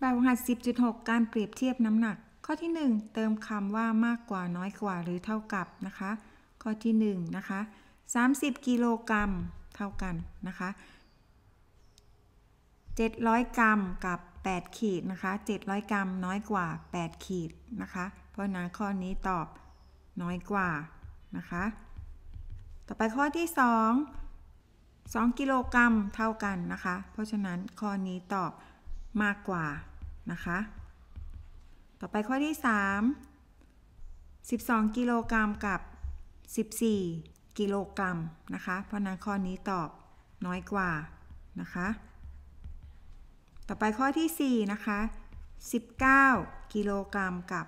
แบบหัส10.6การเปรียบเทียบน้ำหนักข้อที่ 1 เติมคำว่ามากกว่าน้อยกว่าหรือเท่ากับนะคะข้อที่1นะคะ30กิโลกรัมเท่ากัน นะคะ 700 กรัมกับ 8 ขีดนะคะ700 กรัมน้อยกว่า 8 ขีด นะคะ เพราะนั้นข้อนี้ตอบน้อยกว่านะคะต่อไปข้อที่ 2 2กิโลกรัมเท่ากัน นะคะ เพราะฉะนั้นข้อนี้ตอบมากกว่านะคะต่อไปข้อที่ 3 12กิโลกรัมกับ 14 กิโลกรัมนะคะเพราะนั้นข้อนี้ตอบน้อยกว่านะคะ ต่อไปข้อที่4นะคะ19กิโลกรัมกับ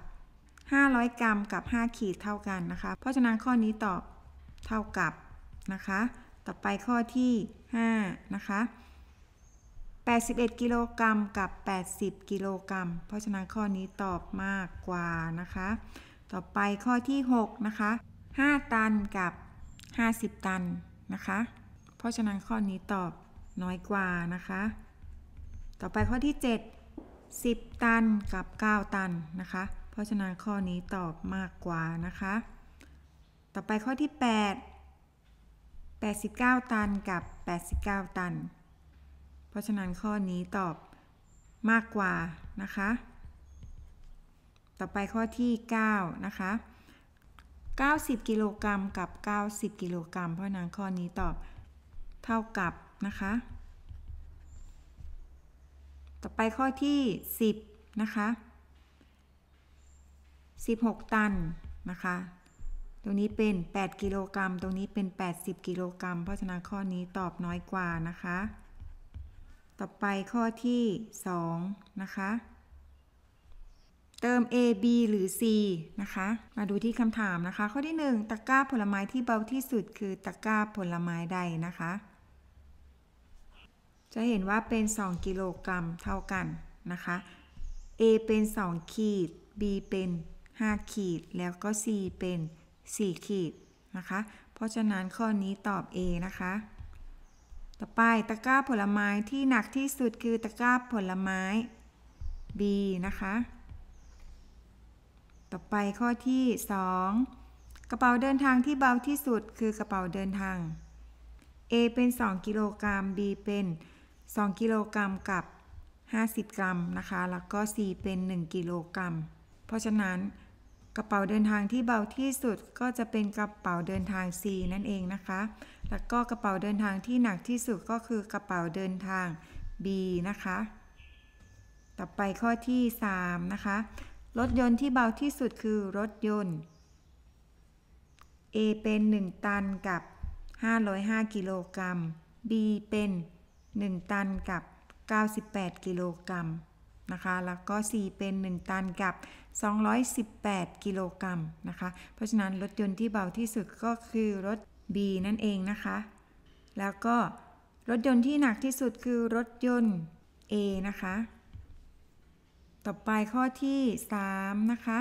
500 กรัมกับ 5 ขีดเท่ากันนะคะ เพราะฉะนั้นข้อนี้ตอบเท่ากับ นะคะ ต่อไปข้อที่ 5 นะคะ81 กิโลกรัมกับ 80 กิโลกรัม เพราะฉะนั้นข้อนี้ตอบมากกว่านะคะ ต่อไปข้อที่ 6 นะคะ 5 ตันกับ 50 ตันนะคะ เพราะฉะนั้นข้อนี้ตอบน้อยกว่านะคะ ต่อไปข้อที่ 7 10 ตันกับ 9 ตันนะคะ เพราะฉะนั้นข้อนี้ตอบมากกว่านะคะ ต่อไปข้อที่ 8 89 ตันกับ 89 ตันเพราะฉะนั้นข้อนี้ตอบมากกว่านะคะ ต่อไปข้อที่9นะคะ 90 กิโลกรัมกับ 90 กิโลกรัมเพราะนั้นข้อนี้ตอบเท่ากับนะคะ ต่อไปข้อที่ 10 นะคะ 16 ตันนะคะ ตรงนี้เป็น 8 กิโลกรัม ตรงนี้เป็น 80 กิโลกรัม เพราะฉะนั้นข้อนี้ตอบน้อยกว่านะคะต่อไปข้อที่ 2 นะคะ เติม A B หรือ C นะคะ มาดูที่คำถามนะคะ ข้อที่ 1ตะกร้าผลไม้ที่เบาที่สุดคือตะกร้าผลไม้ใดนะคะ จะเห็นว่าเป็น 2 กิโลกรัมเท่ากันนะคะ A เป็น 2 ขีด B เป็น 5 ขีดแล้วก็ C เป็น 4 ขีดนะคะ เพราะฉะนั้นข้อนี้ตอบ A นะคะต่อไปตะกร้าผลไม้ที่หนักที่สุดคือตะกร้าผลไม้ B นะคะ ต่อไปข้อที่ 2 กระเป๋าเดินทางที่เบาที่สุดคือกระเป๋าเดินทาง A เป็น 2 กิโลกรัม B เป็น 2 กิโลกรัมกับ 50 กรัมนะคะ แล้วก็ C เป็น 1 กิโลกรัม เพราะฉะนั้นกระเป๋าเดินทางที่เบาที่สุดก็จะเป็นกระเป๋าเดินทาง C นั่นเองนะคะแล้วก็กระเป๋าเดินทางที่หนักที่สุดก็คือกระเป๋าเดินทาง B นะคะ ต่อไปข้อที่ 3 นะคะรถยนต์ที่เบาที่สุดคือรถยนต์ A เป็น 1 ตันกับ 505 กิโลกรัม B เป็น 1 ตันกับ 98 กิโลกรัมนะคะ แล้วก็ C เป็น 1 ตันกับ 218 กิโลกรัมนะคะเพราะฉะนั้นรถยนต์ที่เบาที่สุดก็คือรถ B นั่นเอง นะคะ แล้วก็รถยนต์ที่หนักที่สุดคือรถยนต์ A นะคะ ต่อไปข้อที่ 3 นะคะ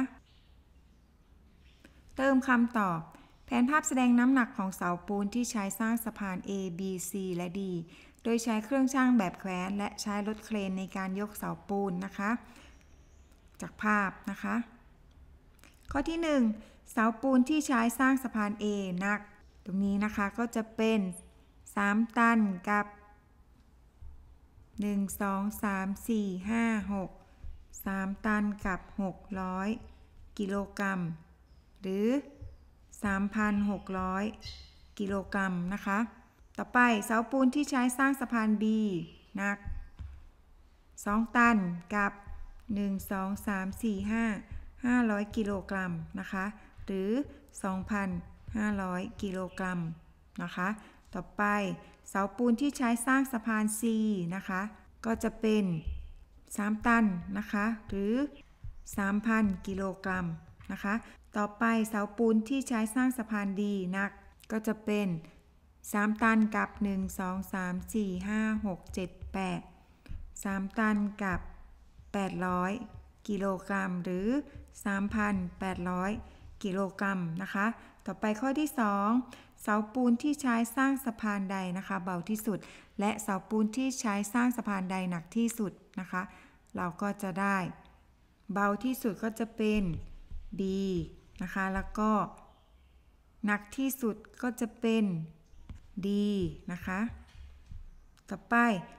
เติมคำตอบ แผนภาพแสดงน้ำหนักของเสาปูนที่ใช้สร้างสะพาน A B C และ D โดยใช้เครื่องช่างแบบแคว้นและใช้ รถ เครนในการยกเสาปูนนะคะ จากภาพ นะคะ ข้อที่1เสาปูนที่ใช้สร้างสะพาน A หนักรงนี้นะคะ ก็จะเป็น 3 ตันกับ 1 2 3 4 5 6 3 ตันกับ 600 กิโลกรัม หรือ 3,600 กิโลกรัมนะคะ ต่อไปเสาปูนที่ใช้สร้างสะพาน B นัก2ตันกับ 1 2 3 4 5 500 กิโลกรัมนะคะ หรือ 2,000 500 กิโลกรัมนะคะ ต่อไปเสาปูนที่ใช้สร้างสะพาน C นะคะก็จะเป็น 3 ตันนะคะหรือ3,000กิโลกรัมนะคะต่อไปเสาปูนที่ใช้สร้างสะพานดีนักก็จะเป็น 3 ตันกับ 1 2 3 4 5 6 7 8 3 ตันกับ 800 กิโลกรัมหรือ 3,800กิโลกรรัมนะคะ ต่อไปข้อที่ 2 เสาปูนที่ใช้สร้างสะพานใดนะคะ เบาที่สุด และเสาปูนที่ ใช้สร้างสะพานใดหนักที่สุดนะคะ เราก็จะได้ เบาที่สุดก็จะเป็น B นะคะ แล้วก็ หนักที่สุดก็จะเป็น D นะคะ ต่อไป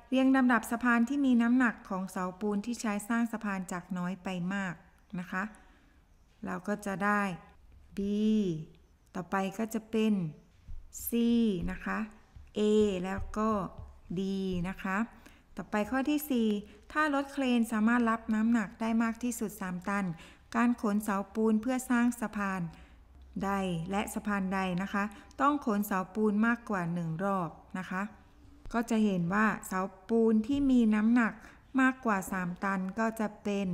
เรียงลำดับสะพานที่มีน้ำหนักของเสาปูนที่ใช้สร้างสะพานจากน้อยไปมากนะคะ เราก็จะได้ B ต่อไปก็จะเป็น C นะคะ A แล้วก็ D นะคะ ต่อไปข้อที่ 4 ถ้ารถเครนสามารถรับน้ำหนักได้มากที่สุด 3 ตัน การขนเสาปูนเพื่อสร้างสะพานใดและสะพานใดนะคะ ต้องขนเสาปูนมากกว่า 1 รอบนะคะ ก็จะเห็นว่าเสาปูนที่มีน้ำหนักมากกว่า 3 ตันก็จะเป็น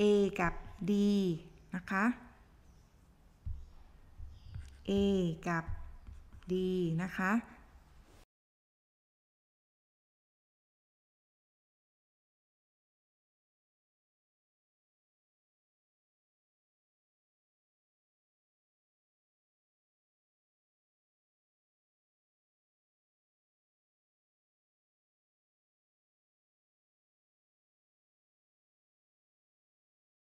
A กับ D นะคะ A กับ D นะคะ